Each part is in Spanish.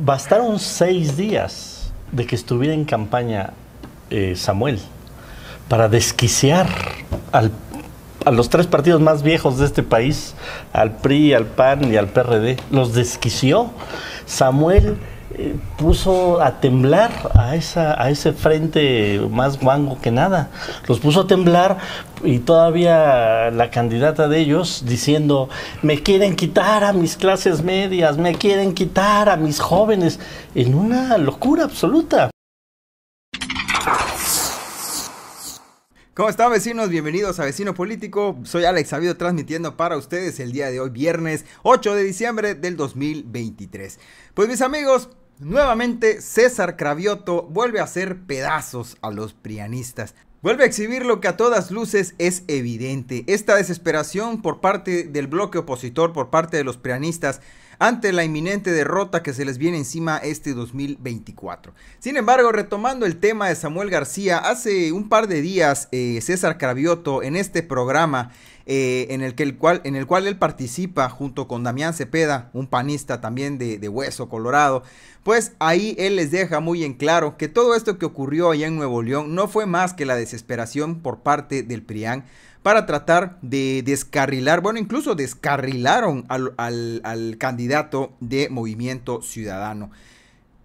Bastaron seis días de que estuviera en campaña eh, Samuel para desquiciar a los tres partidos más viejos de este país, al PRI, al PAN y al PRD. Los desquició. Samuel eh, puso a temblar a, esa, a ese frente más guango que nada. Los puso a temblar y todavía la candidata de ellos diciendo, me quieren quitar a mis clases medias, me quieren quitar a mis jóvenes, en una locura absoluta. ¿Cómo están vecinos? Bienvenidos a Vecino Político. Soy Alex Sabido transmitiendo para ustedes el día de hoy, viernes 8 de diciembre del 2023. Pues mis amigos, Nuevamente, César Cravioto vuelve a hacer pedazos a los prianistas. Vuelve a exhibir lo que a todas luces es evidente, esta desesperación por parte del bloque opositor, por parte de los prianistas, ante la inminente derrota que se les viene encima este 2024. Sin embargo, retomando el tema de Samuel García, hace un par de días eh, César Cravioto en este programa eh, en, el que el cual, en el cual él participa junto con Damián Cepeda, un panista también de, Hueso, Colorado, pues ahí él les deja muy en claro que todo esto que ocurrió allá en Nuevo León no fue más que la desesperación por parte del PRIAN para tratar de descarrilar, bueno, incluso descarrilaron al, al candidato de Movimiento Ciudadano.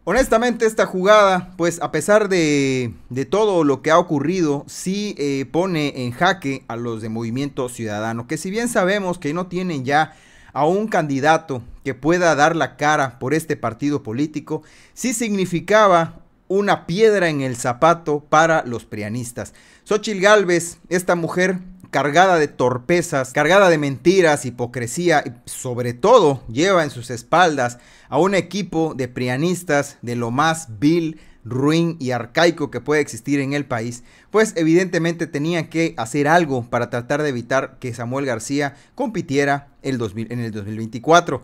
Honestamente, esta jugada, pues a pesar de, de todo lo que ha ocurrido, sí eh, pone en jaque a los de Movimiento Ciudadano, que si bien sabemos que no tienen ya a un candidato que pueda dar la cara por este partido político, sí significaba una piedra en el zapato para los prianistas. Xochil Gálvez, esta mujer cargada de torpezas, cargada de mentiras, hipocresía y sobre todo lleva en sus espaldas a un equipo de prianistas de lo más vil, ruin y arcaico que puede existir en el país, pues evidentemente tenía que hacer algo para tratar de evitar que Samuel García compitiera el en el 2024.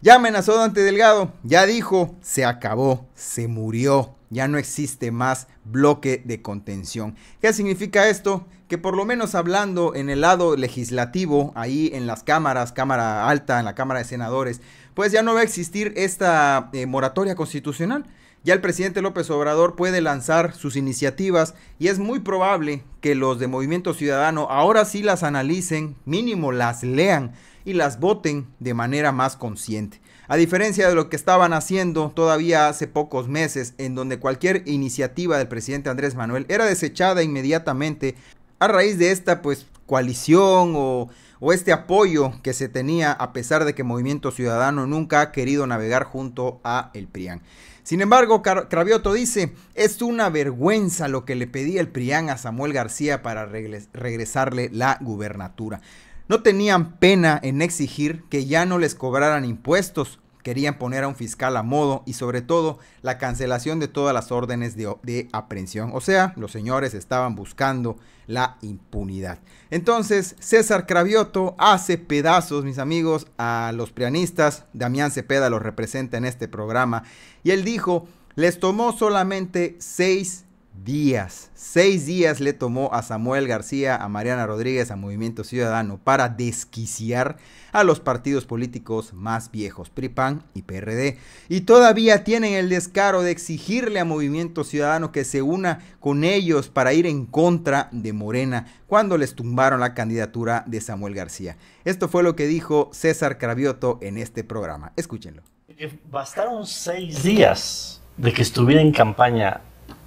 Ya amenazó Dante Delgado, ya dijo, se acabó, se murió. Ya no existe más bloque de contención. ¿Qué significa esto? Que por lo menos hablando en el lado legislativo, ahí en las cámaras, Cámara Alta, en la Cámara de Senadores, pues ya no va a existir esta eh, moratoria constitucional. Ya el presidente López Obrador puede lanzar sus iniciativas y es muy probable que los de Movimiento Ciudadano ahora sí las analicen, mínimo las lean y las voten de manera más consciente. A diferencia de lo que estaban haciendo todavía hace pocos meses, en donde cualquier iniciativa del presidente Andrés Manuel era desechada inmediatamente a raíz de esta pues coalición o, este apoyo que se tenía a pesar de que Movimiento Ciudadano nunca ha querido navegar junto a el PRIAN. Sin embargo, Cravioto dice, es una vergüenza lo que le pedía el PRIAN a Samuel García para regresarle la gubernatura. No tenían pena en exigir que ya no les cobraran impuestos, querían poner a un fiscal a modo y sobre todo la cancelación de todas las órdenes de, aprehensión. O sea, los señores estaban buscando la impunidad. Entonces, César Cravioto hace pedazos, mis amigos, a los pianistas. Damián Cepeda los representa en este programa. Y él dijo, les tomó solamente seis días. Seis días le tomó a Samuel García, a Mariana Rodríguez, a Movimiento Ciudadano para desquiciar a los partidos políticos más viejos, PRIPAN y PRD. Y todavía tienen el descaro de exigirle a Movimiento Ciudadano que se una con ellos para ir en contra de Morena cuando les tumbaron la candidatura de Samuel García. Esto fue lo que dijo César Cravioto en este programa. Escúchenlo. Eh, bastaron seis días de que estuviera en campaña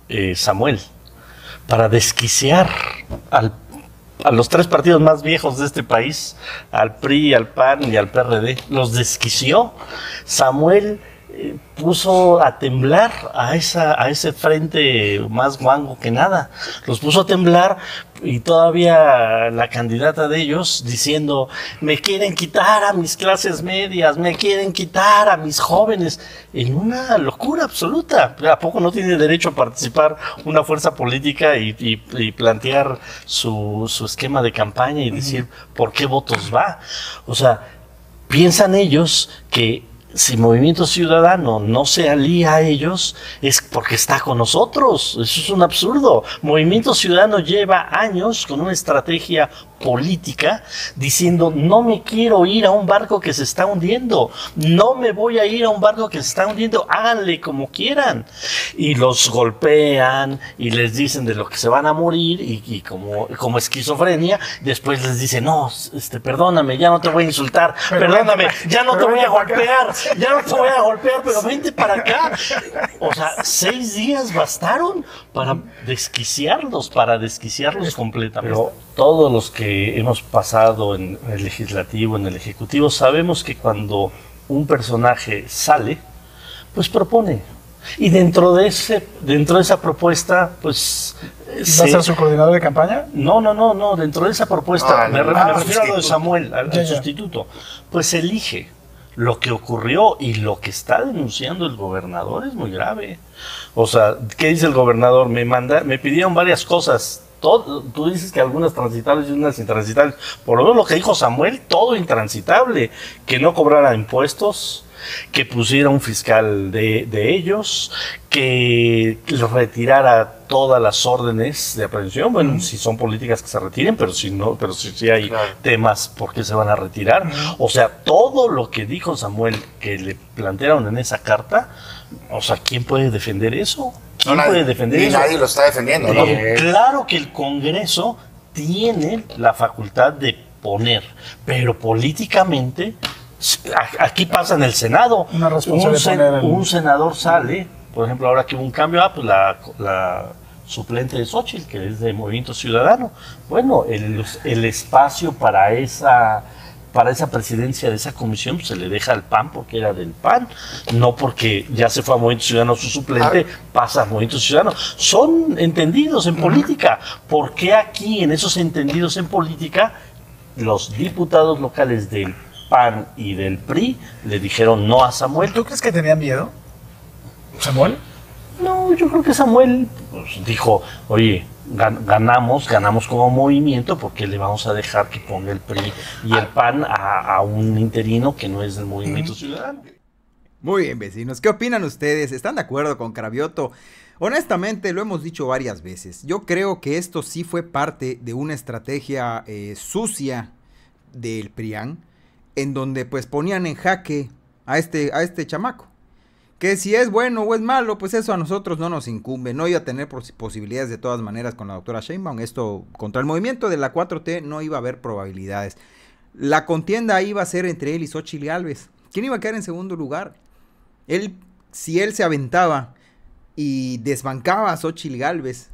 eh, Samuel para desquiciar a los tres partidos más viejos de este país, al PRI, al PAN y al PRD. Los desquició. Samuel puso a temblar a, esa, a ese frente más guango que nada. Los puso a temblar y todavía la candidata de ellos diciendo, me quieren quitar a mis clases medias, me quieren quitar a mis jóvenes, en una locura absoluta. ¿A poco no tiene derecho a participar una fuerza política y, plantear su, esquema de campaña y decir por qué votos va? O sea, piensan ellos que si Movimiento Ciudadano no se alía a ellos, es porque está con nosotros. Eso es un absurdo. Movimiento Ciudadano lleva años con una estrategia política diciendo no me quiero ir a un barco que se está hundiendo, no me voy a ir a un barco que se está hundiendo, háganle como quieran. Y los golpean y les dicen de lo que se van a morir y, como, como esquizofrenia, después les dicen, no, este, perdóname, ya no te voy a insultar, perdóname, ya no te voy a golpear, ya no te voy a golpear, pero vente para acá. O sea, seis días bastaron para desquiciarlos, para desquiciarlos completamente todos los que hemos pasado en el legislativo, en el ejecutivo, sabemos que cuando un personaje sale, pues propone. Y dentro de, ese, dentro de esa propuesta, pues... ¿Va a ser su coordinador de campaña? No, no, no, no. Dentro de esa propuesta, ah, me, ah, refiero a lo de Samuel, al, sustituto. Pues elige lo que ocurrió y lo que está denunciando el gobernador es muy grave. O sea, ¿qué dice el gobernador? Me manda, me pidieron varias cosas tú dices que algunas transitables y unas intransitables. Por lo menos lo que dijo Samuel, todo intransitable. Que no cobrara impuestos, que pusiera un fiscal de, de ellos, que retirara todas las órdenes de aprehensión. Bueno, si son políticas que se retiren, pero si no, pero si, hay temas por qué se van a retirar. O sea, todo lo que dijo Samuel que le plantearon en esa carta, o sea, ¿quién puede defender eso? ¿Quién puede defender eso? eso? Nadie lo está defendiendo, eh, claro que el Congreso tiene la facultad de poner, pero políticamente Aquí pasa en el Senado. Una un, un, senador sale por ejemplo, ahora que hubo un cambio, ah, pues la, suplente de Xochitl, que es de Movimiento Ciudadano. Bueno, el, espacio para esa para esa presidencia de esa comisión pues, se le deja al PAN porque era del PAN, no porque ya se fue a Movimiento Ciudadano su suplente, ah. pasa a Movimiento Ciudadano. Son entendidos en política. ¿Por qué aquí, en esos entendidos en política, los diputados locales del PAN y del PRI le dijeron no a Samuel? ¿Tú crees que tenía miedo? ¿Samuel? No, yo creo que Samuel pues, dijo, oye, ganamos, ganamos como movimiento porque le vamos a dejar que ponga el PRI y el PAN a, un interino que no es del movimiento ciudadano. Muy bien, vecinos. ¿Qué opinan ustedes? ¿Están de acuerdo con Cravioto? Honestamente, lo hemos dicho varias veces. Yo creo que esto sí fue parte de una estrategia eh, sucia del PRIAN, en donde pues ponían en jaque a este, a este chamaco. Que si es bueno o es malo, pues eso a nosotros no nos incumbe. No iba a tener posibilidades de todas maneras con la doctora Sheinbaum. Esto contra el movimiento de la 4T no iba a haber probabilidades. La contienda iba a ser entre él y Xochitl Alves. ¿Quién iba a quedar en segundo lugar? Él, si él se aventaba y desbancaba a Xochitl Galvez,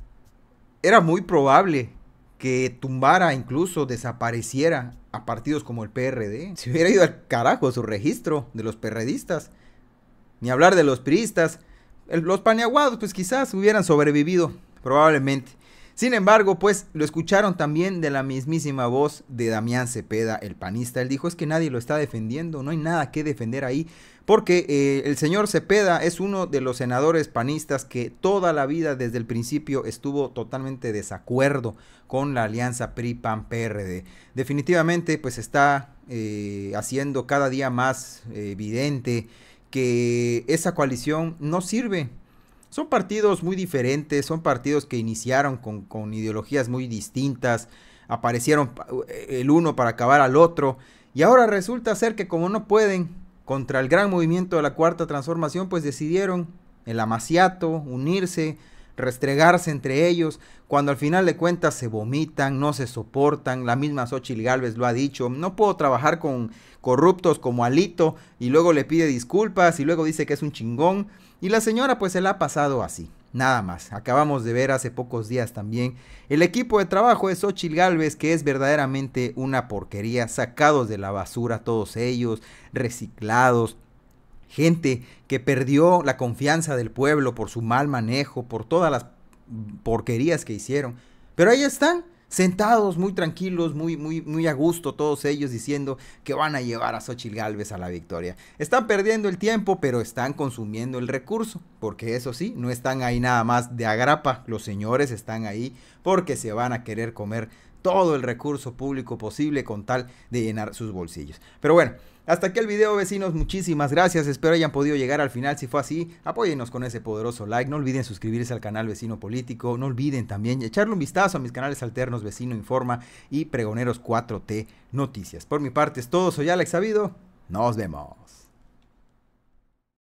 era muy probable que tumbara, incluso desapareciera a partidos como el PRD. Se hubiera ido al carajo su registro de los perredistas. Ni hablar de los priistas. los paneaguados, pues quizás hubieran sobrevivido, probablemente. Sin embargo, pues lo escucharon también de la mismísima voz de Damián Cepeda, el panista. Él dijo, es que nadie lo está defendiendo, no hay nada que defender ahí, porque eh, el señor Cepeda es uno de los senadores panistas que toda la vida desde el principio estuvo totalmente desacuerdo con la alianza PRI-PAN-PRD. Definitivamente, pues está eh, haciendo cada día más eh, evidente que esa coalición no sirve. Son partidos muy diferentes, son partidos que iniciaron con, ideologías muy distintas, aparecieron e, el uno para acabar al otro, y ahora resulta ser que como no pueden contra el gran movimiento de la cuarta transformación, pues decidieron el amaciato, unirse, restregarse entre ellos, cuando al final de cuentas se vomitan, no se soportan, la misma Xochitl Galvez lo ha dicho, no puedo trabajar con corruptos como Alito, y luego le pide disculpas, y luego dice que es un chingón, y la señora pues se la ha pasado así, nada más. Acabamos de ver hace pocos días también, el equipo de trabajo de Xochitl Galvez, que es verdaderamente una porquería, sacados de la basura todos ellos, reciclados, gente que perdió la confianza del pueblo por su mal manejo, por todas las porquerías que hicieron. Pero ahí están, sentados muy tranquilos, muy, muy, muy a gusto todos ellos diciendo que van a llevar a Xochitl Galvez a la victoria. Están perdiendo el tiempo, pero están consumiendo el recurso, porque eso sí, no están ahí nada más de agrapa, los señores están ahí porque se van a querer comer todo el recurso público posible con tal de llenar sus bolsillos. Pero bueno, hasta aquí el video vecinos, muchísimas gracias, espero hayan podido llegar al final, si fue así, apóyenos con ese poderoso like, no olviden suscribirse al canal Vecino Político, no olviden también echarle un vistazo a mis canales alternos Vecino Informa y Pregoneros 4T Noticias. Por mi parte es todo, soy Alex Sabido, nos vemos.